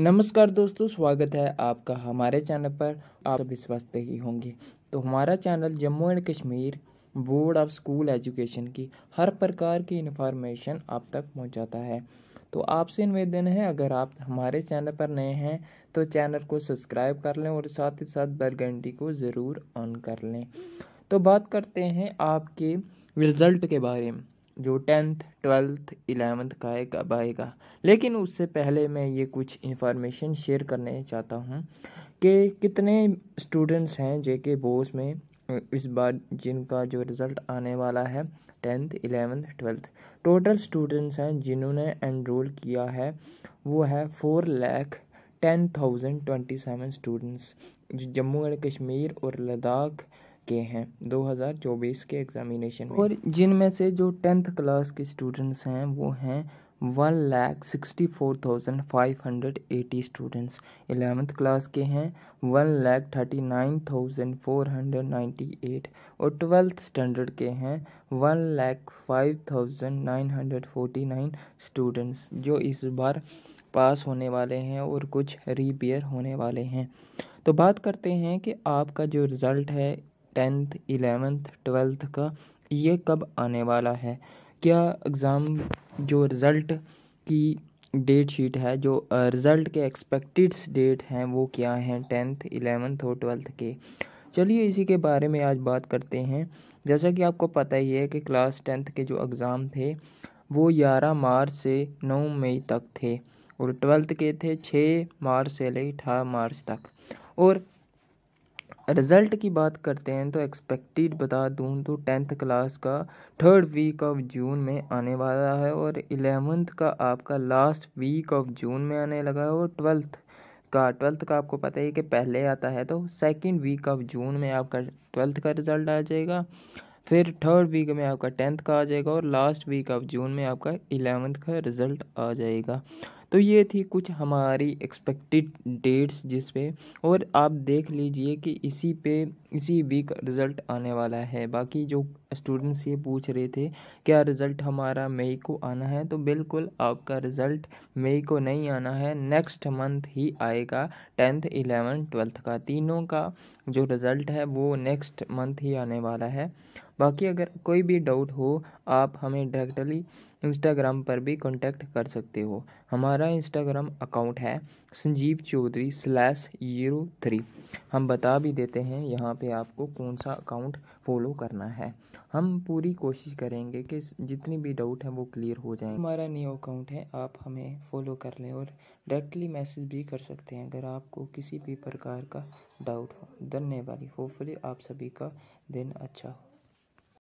नमस्कार दोस्तों स्वागत है आपका हमारे चैनल पर आप सभी स्वस्थ ही होंगे तो हमारा channel Jammu and Kashmir board of school education की हर प्रकार की इन्फॉर्मेशन आप तक पहुंचाता है तो आपसे निवेदन है अगर आप हमारे चैनल पर नए हैं तो चैनल को सब्सक्राइब कर लें और साथ ही साथ बेल घंटी को ज़रूर ऑन कर लें तो बात करते हैं आपके रिज़ल्ट के बारे में जो टेंथ ट्वेल्थ इलेवेंथ का है कब आएगा लेकिन उससे पहले मैं ये कुछ इन्फॉर्मेशन शेयर करने चाहता हूँ कि कितने स्टूडेंट्स हैं जे के बोस में इस बार जिनका जो रिज़ल्ट आने वाला है tenth eleventh twelfth total students हैं जिन्होंने एनरोल किया है वो है four lakh ten thousand twenty seven students Jammu and Kashmir और लद्दाख के हैं 2024 के एग्ज़ामिनेशन और जिनमें से जो टेंथ क्लास के स्टूडेंट्स हैं वो हैं one lakh sixty four thousand five hundred eighty students eleventh class के हैं one lakh thirty nine thousand four hundred ninety eight और ट्वेल्थ स्टैंडर्ड के हैं one lakh five thousand nine hundred forty nine students जो इस बार पास होने वाले हैं और कुछ रीपेयर होने वाले हैं तो बात करते हैं कि आपका जो रिज़ल्ट है टेंथ इलेवेंथ ट्वेल्थ का ये कब आने वाला है क्या एग्ज़ाम जो रिज़ल्ट की डेट शीट है जो रिज़ल्ट के एक्सपेक्टेड डेट हैं वो क्या हैं टेंथ इलेवेंथ और ट्वेल्थ के चलिए इसी के बारे में आज बात करते हैं जैसा कि आपको पता ही है कि क्लास टेंथ के जो एग्ज़ाम थे वो ग्यारह मार्च से नौ मई तक थे और ट्वेल्थ के थे छः मार्च से ले अठारह मार्च तक और रिज़ल्ट की बात करते हैं तो एक्सपेक्टेड बता दूं तो टेंथ क्लास का थर्ड वीक ऑफ जून में आने वाला है और एलेवंथ का आपका लास्ट वीक ऑफ जून में आने लगा है और ट्वेल्थ का ट्वेल्थ का आपको पता ही कि पहले आता है तो सेकेंड वीक ऑफ जून में आपका ट्वेल्थ का रिज़ल्ट आ जाएगा फिर थर्ड वीक में आपका टेंथ का आ जाएगा और लास्ट वीक ऑफ जून में आपका इलेवंथ का रिज़ल्ट आ जाएगा तो ये थी कुछ हमारी एक्सपेक्टेड डेट्स जिस पे और आप देख लीजिए कि इसी पे इसी वीक रिज़ल्ट आने वाला है बाकी जो स्टूडेंट्स ये पूछ रहे थे क्या रिज़ल्ट हमारा मई को आना है तो बिल्कुल आपका रिज़ल्ट मई को नहीं आना है नेक्स्ट मंथ ही आएगा टेंथ इलेवन ट्वेल्थ का तीनों का जो रिज़ल्ट है वो नेक्स्ट मंथ ही आने वाला है बाकी अगर कोई भी डाउट हो आप हमें डायरेक्टली इंस्टाग्राम पर भी कॉन्टेक्ट कर सकते हो हमारा इंस्टाग्राम अकाउंट है Sanjeev Chaudhary slash zero three हम बता भी देते हैं यहाँ पे आपको कौन सा अकाउंट फॉलो करना है हम पूरी कोशिश करेंगे कि जितनी भी डाउट है वो क्लियर हो जाए हमारा न्यू अकाउंट है आप हमें फॉलो कर लें और डायरेक्टली मैसेज भी कर सकते हैं अगर आपको किसी भी प्रकार का डाउट हो धन्यवाद होपफुली आप सभी का दिन अच्छा हो